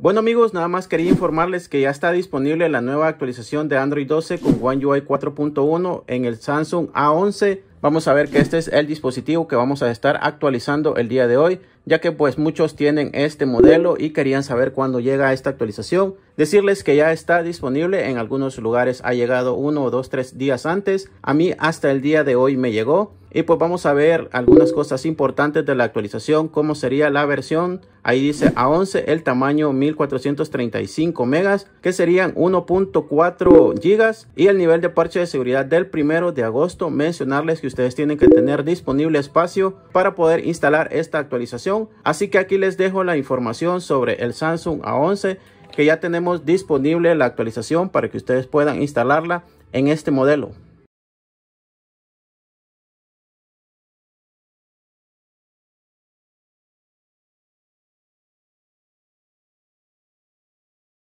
Bueno amigos, nada más quería informarles que ya está disponible la nueva actualización de Android 12 con One UI 4.1 en el Samsung A11. Vamos a ver que este es el dispositivo que vamos a estar actualizando el día de hoy ya que pues muchos tienen este modelo y querían saber cuándo llega esta actualización. Decirles que ya está disponible, en algunos lugares ha llegado uno o dos, tres días antes. A mí hasta el día de hoy me llegó. Y pues vamos a ver algunas cosas importantes de la actualización, cómo sería la versión. Ahí dice a 11 el tamaño 1435 megas, que serían 1.4 gigas. Y el nivel de parche de seguridad del primero de agosto. Mencionarles que ustedes tienen que tener disponible espacio para poder instalar esta actualización así que aquí les dejo la información sobre el Samsung A11 que ya tenemos disponible la actualización para que ustedes puedan instalarla en este modelo.